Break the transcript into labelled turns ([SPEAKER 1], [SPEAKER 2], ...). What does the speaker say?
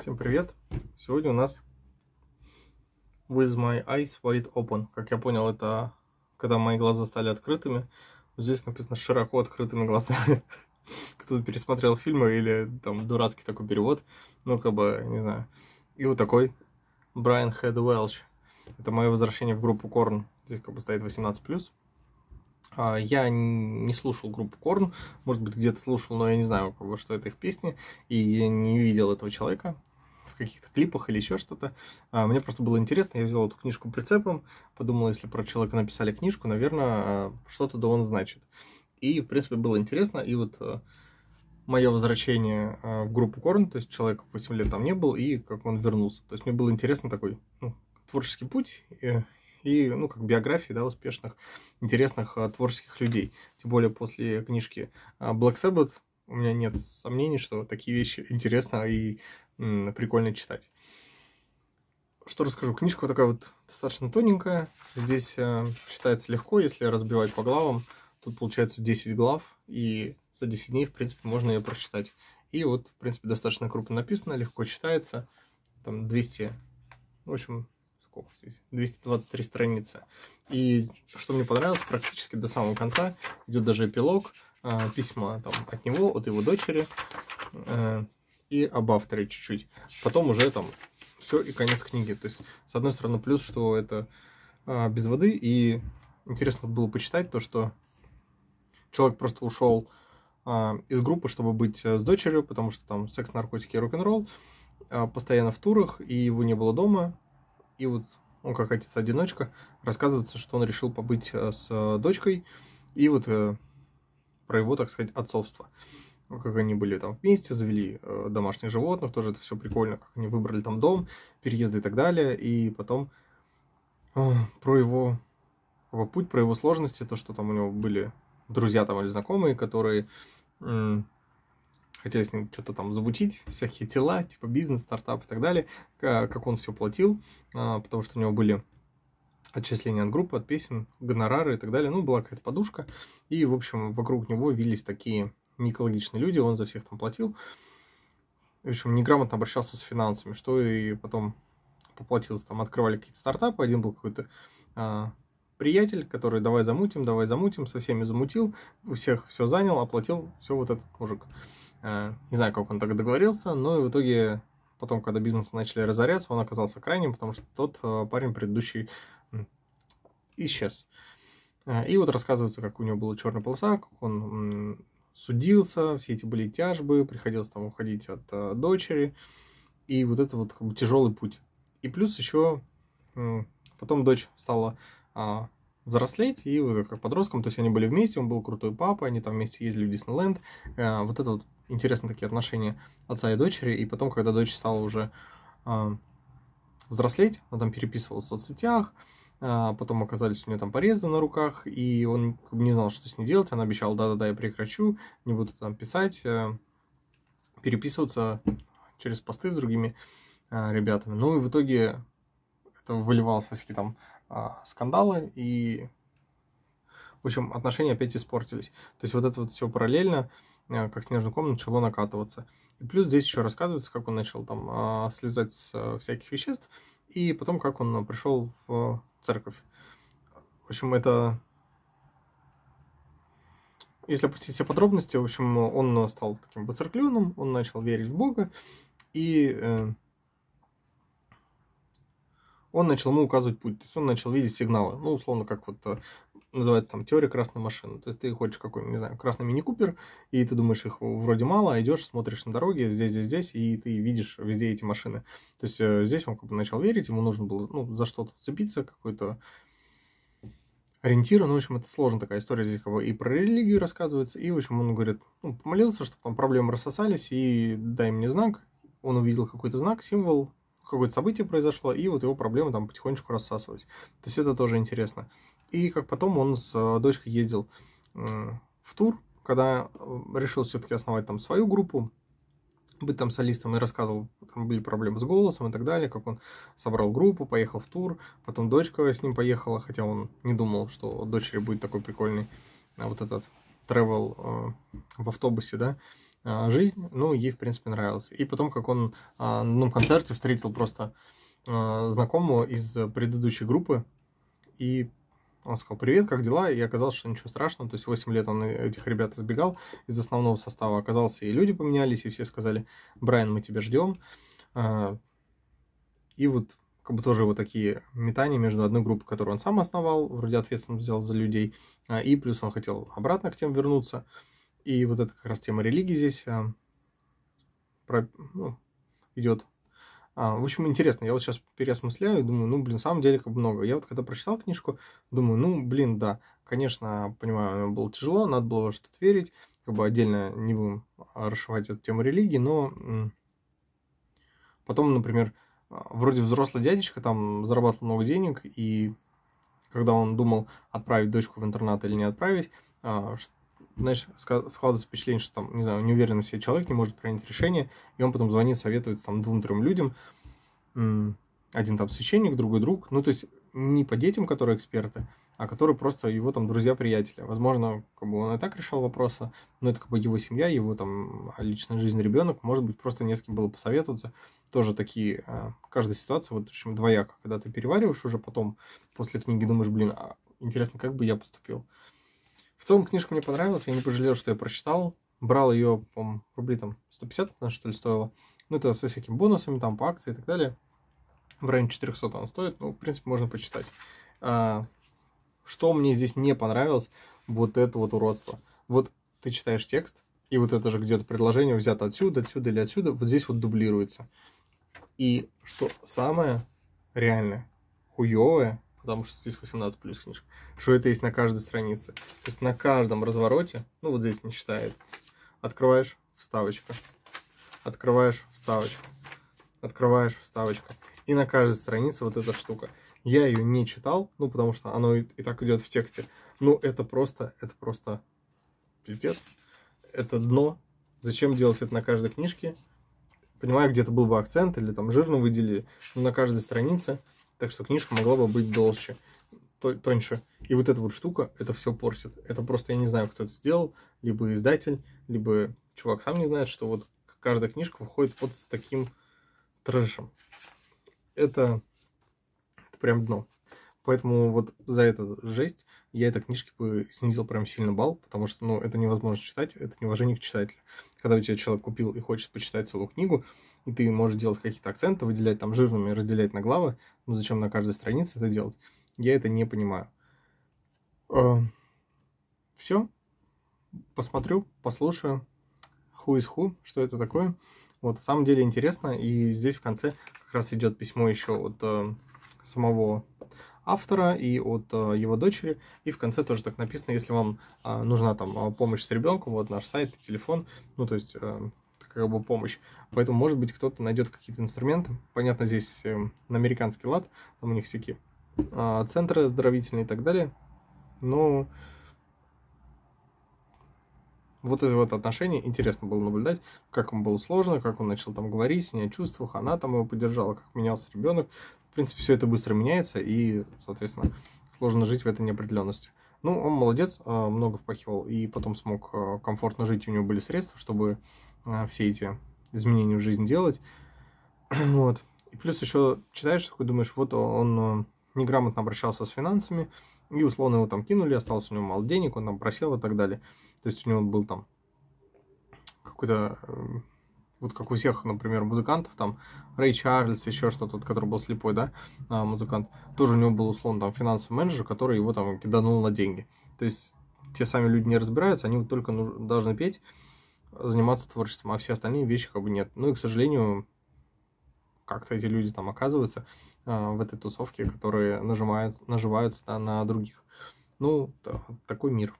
[SPEAKER 1] Всем привет! Сегодня у нас With My Eyes Wide Open. Как я понял, это когда мои глаза стали открытыми. Здесь написано широко открытыми глазами. Кто-то пересмотрел фильмы или там дурацкий такой перевод. Ну, как бы, не знаю. И вот такой Брайан Хэд Уэлч. Это мое возвращение в группу Корн. Здесь как бы стоит 18+. А, я не слушал группу Корн, может быть, где-то слушал, но я не знаю, как бы, что это их песни, и я не видел этого человека каких-то клипах или еще что-то. А, мне просто было интересно, я взял эту книжку прицепом, подумал, если про человека написали книжку, наверное, а, что-то да он значит. И, в принципе, было интересно, и вот э, мое возвращение а, в группу Корн, то есть человек 8 лет там не был, и как он вернулся. То есть мне было интересно такой ну, творческий путь, и, э, и, ну, как биографии, да, успешных, интересных а, творческих людей. Тем более после книжки Black Sabbath у меня нет сомнений, что такие вещи интересно и прикольно читать. Что расскажу? Книжка вот такая вот достаточно тоненькая. Здесь э, читается легко, если разбивать по главам. Тут получается 10 глав, и за 10 дней, в принципе, можно ее прочитать. И вот, в принципе, достаточно крупно написано, легко читается. Там 200, в общем, сколько здесь? 223 страницы. И что мне понравилось, практически до самого конца идет даже эпилог, э, письма там, от него, от его дочери. Э, и об авторе чуть-чуть. Потом уже там все и конец книги. То есть, с одной стороны, плюс, что это а, без воды, и интересно было почитать то, что человек просто ушел а, из группы, чтобы быть э, с дочерью, потому что там секс, наркотики и рок-н-ролл, а, постоянно в турах, и его не было дома, и вот он как отец-одиночка, рассказывается, что он решил побыть э, с э, дочкой, и вот про его, так сказать, отцовство. Ну, как они были там вместе, завели э, домашних животных, тоже это все прикольно, как они выбрали там дом, переезды и так далее, и потом э, про его про путь, про его сложности, то, что там у него были друзья там или знакомые, которые э, хотели с ним что-то там забутить, всякие тела, типа бизнес, стартап и так далее, как он все платил, э, потому что у него были отчисления от группы, от песен, гонорары и так далее, ну, была какая-то подушка, и, в общем, вокруг него вились такие не экологичные люди, он за всех там платил. В общем, неграмотно обращался с финансами, что и потом поплатился. Там открывали какие-то стартапы, один был какой-то а, приятель, который давай замутим, давай замутим, со всеми замутил, у всех все занял, оплатил, все вот этот мужик. А, не знаю, как он так договорился, но в итоге потом, когда бизнес начали разоряться, он оказался крайним, потому что тот а, парень предыдущий исчез. А, и вот рассказывается, как у него была черная полоса, как он судился, все эти были тяжбы, приходилось там уходить от э, дочери, и вот это вот как бы тяжелый путь. И плюс еще э, потом дочь стала э, взрослеть, и вот как подростком, то есть они были вместе, он был крутой папа, они там вместе ездили в Диснейленд, э, вот это вот интересные такие отношения отца и дочери, и потом, когда дочь стала уже э, взрослеть, она там переписывалась в соцсетях, э, а, потом оказались у нее там порезы на руках, и он не знал, что с ней делать, она обещала, да-да-да, я прекращу, не буду там писать, э, переписываться через посты с другими э, ребятами. Ну и в итоге это выливалось в всякие там а, скандалы, и, в общем, отношения опять испортились. То есть вот это вот все параллельно, э, как снежный ком, начало накатываться. И плюс здесь еще рассказывается, как он начал там а, слезать с всяких веществ, и потом как он пришел в церковь. В общем, это... Если опустить все подробности, в общем, он стал таким воцеркленным, он начал верить в Бога, и э, он начал ему указывать путь, то есть он начал видеть сигналы, ну, условно, как вот э, называется там теория красной машины. То есть ты хочешь какой-нибудь, не знаю, красный мини-купер, и ты думаешь, их вроде мало, а идешь, смотришь на дороге здесь, здесь, здесь, и ты видишь везде эти машины. То есть э, здесь он как бы начал верить, ему нужно было ну, за что-то цепиться, какой-то ориентиры. Ну, в общем, это сложная такая история. Здесь как бы и про религию рассказывается, и, в общем, он говорит, ну, помолился, чтобы там проблемы рассосались, и дай мне знак. Он увидел какой-то знак, символ, какое-то событие произошло, и вот его проблемы там потихонечку рассасывались. То есть это тоже интересно. И как потом он с э, дочкой ездил в тур, когда э, решил все-таки основать там свою группу, быть там солистом и рассказывал, там были проблемы с голосом и так далее, как он собрал группу, поехал в тур, потом дочка с ним поехала, хотя он не думал, что дочери будет такой прикольный э, вот этот тревел э, в автобусе, да, э, жизнь, ну, ей, в принципе, нравилось. И потом, как он э, на одном концерте встретил просто знакомого из предыдущей группы, и он сказал, привет, как дела? И оказалось, что ничего страшного. То есть 8 лет он э, этих ребят избегал из основного состава. Оказался, и люди поменялись, и все сказали, Брайан, мы тебя ждем. А, и вот как бы тоже вот такие метания между одной группой, которую он сам основал, вроде ответственность взял за людей, а, и плюс он хотел обратно к тем вернуться. И вот это как раз тема религии здесь а, про, ну, идет а, в общем, интересно, я вот сейчас переосмысляю и думаю, ну, блин, на самом деле как много. Я вот когда прочитал книжку, думаю, ну, блин, да, конечно, понимаю, было тяжело, надо было что-то верить, как бы отдельно не будем а, расшивать эту тему религии, но потом, например, а, вроде взрослый дядечка там зарабатывал много денег, и когда он думал, отправить дочку в интернат или не отправить, а, знаешь, складывается впечатление, что там, не знаю, неуверенный в себе человек не может принять решение, и он потом звонит, советует там двум-трем людям, один там священник, другой друг, ну, то есть не по детям, которые эксперты, а которые просто его там друзья-приятели. Возможно, как бы он и так решал вопросы, но это как бы его семья, его там личная жизнь, ребенок, может быть, просто не с кем было посоветоваться. Тоже такие, а, каждая ситуация, вот, в общем, двояко, когда ты перевариваешь уже потом, после книги думаешь, блин, а интересно, как бы я поступил. В целом книжка мне понравилась, я не пожалел, что я прочитал. Брал ее, по рублей там 150, она что ли, стоила. Ну, это со всякими бонусами, там, по акции и так далее. В районе 400 она стоит, ну, в принципе, можно почитать. А, что мне здесь не понравилось, вот это вот уродство. Вот ты читаешь текст, и вот это же где-то предложение взято отсюда, отсюда или отсюда, вот здесь вот дублируется. И что самое реальное, хуевое, потому что здесь 18 плюс книжка, что это есть на каждой странице. То есть на каждом развороте, ну вот здесь не считает, открываешь, вставочка, открываешь, вставочка, открываешь, вставочка. И на каждой странице вот эта штука. Я ее не читал, ну потому что оно и, и так идет в тексте. Ну это просто, это просто пиздец. Это дно. Зачем делать это на каждой книжке? Понимаю, где-то был бы акцент или там жирно выделили, но на каждой странице так что книжка могла бы быть толще, тоньше. И вот эта вот штука, это все портит. Это просто я не знаю, кто это сделал, либо издатель, либо чувак сам не знает, что вот каждая книжка выходит вот с таким трэшем. Это, это прям дно. Поэтому вот за эту жесть я этой книжке бы снизил прям сильно балл, потому что, ну, это невозможно читать, это неуважение к читателю. Когда у тебя человек купил и хочет почитать целую книгу, и ты можешь делать какие-то акценты, выделять там жирными, разделять на главы, ну, зачем на каждой странице это делать? Я это не понимаю. Эм, Все. Посмотрю, послушаю. Who is who, что это такое. Вот, в самом деле интересно. И здесь в конце как раз идет письмо еще от э, самого автора и от э, его дочери. И в конце тоже так написано, если вам э, нужна там э, помощь с ребенком, вот наш сайт, телефон, ну то есть э, как бы помощь. Поэтому, может быть, кто-то найдет какие-то инструменты. Понятно, здесь э, на американский лад, там у них всякие э, центры оздоровительные и так далее. Но ну, вот это вот отношение интересно было наблюдать, как ему было сложно, как он начал там говорить, с о чувствах, она там его поддержала, как менялся ребенок. В принципе, все это быстро меняется, и, соответственно, сложно жить в этой неопределенности. Ну, он молодец, а, много впахивал, и потом смог а, комфортно жить, у него были средства, чтобы а, все эти изменения в жизни делать. Вот. И плюс еще читаешь, такой думаешь, вот он э, неграмотно обращался с финансами, и условно его там кинули, остался у него мало денег, он там просел и так далее. То есть у него был там какой-то, э, вот как у всех, например, музыкантов, там Рэй Чарльз, еще что-то, который был слепой, да, а, музыкант, тоже у него был условно там финансовый менеджер, который его там киданул на деньги. То есть те сами люди не разбираются, они вот только должны петь, заниматься творчеством, а все остальные вещи как бы нет. Ну и, к сожалению, как-то эти люди там оказываются э, в этой тусовке, которые нажимают, наживаются да, на других. Ну, да, такой мир.